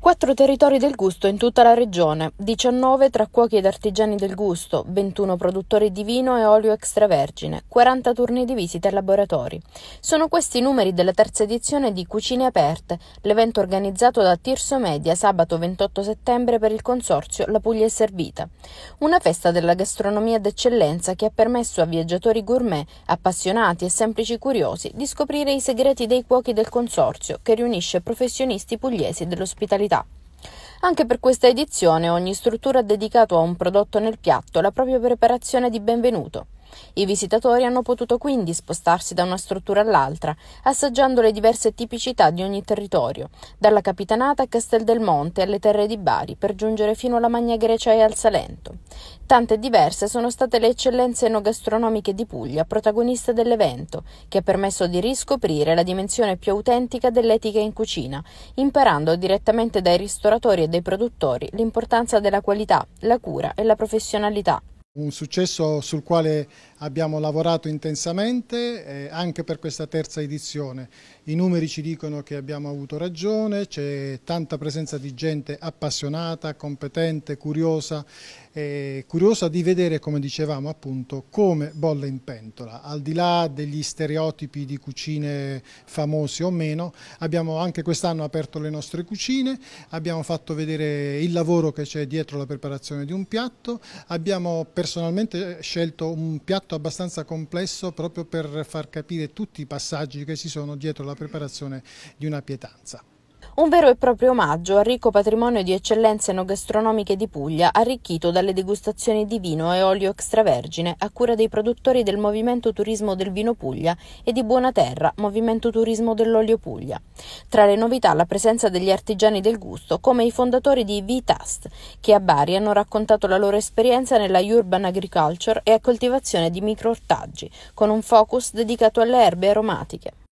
Quattro territori del gusto in tutta la regione, 19 tra cuochi ed artigiani del gusto, 21 produttori di vino e olio extravergine, 40 turni di visita e laboratori. Sono questi i numeri della terza edizione di Cucine Aperte, l'evento organizzato da Tirso Media sabato 28 settembre per il consorzio La Puglia è Servita. Una festa della gastronomia d'eccellenza che ha permesso a viaggiatori gourmet, appassionati e semplici curiosi di scoprire i segreti dei cuochi del consorzio che riunisce professionisti pugliesi dell'ospitalità. Anche per questa edizione ogni struttura ha dedicato a un prodotto nel piatto la propria preparazione di benvenuto. I visitatori hanno potuto quindi spostarsi da una struttura all'altra, assaggiando le diverse tipicità di ogni territorio, dalla Capitanata a Castel del Monte alle terre di Bari, per giungere fino alla Magna Grecia e al Salento. Tante e diverse sono state le eccellenze enogastronomiche di Puglia, protagoniste dell'evento, che ha permesso di riscoprire la dimensione più autentica dell'etica in cucina, imparando direttamente dai ristoratori e dai produttori l'importanza della qualità, la cura e la professionalità. Un successo sul quale abbiamo lavorato intensamente eh, anche per questa terza edizione. I numeri ci dicono che abbiamo avuto ragione, c'è tanta presenza di gente appassionata, competente, curiosa eh, curiosa di vedere, come dicevamo appunto, come bolle in pentola. Al di là degli stereotipi di cucine famosi o meno, abbiamo anche quest'anno aperto le nostre cucine, abbiamo fatto vedere il lavoro che c'è dietro la preparazione di un piatto, abbiamo personalmente scelto un piatto abbastanza complesso proprio per far capire tutti i passaggi che ci sono dietro la preparazione di una pietanza. Un vero e proprio omaggio al ricco patrimonio di eccellenze enogastronomiche di Puglia, arricchito dalle degustazioni di vino e olio extravergine a cura dei produttori del Movimento Turismo del Vino Puglia e di Buona Terra, Movimento Turismo dell'Olio Puglia. Tra le novità la presenza degli artigiani del gusto, come i fondatori di Vitast, che a Bari hanno raccontato la loro esperienza nella urban agriculture e a coltivazione di microortaggi, con un focus dedicato alle erbe aromatiche.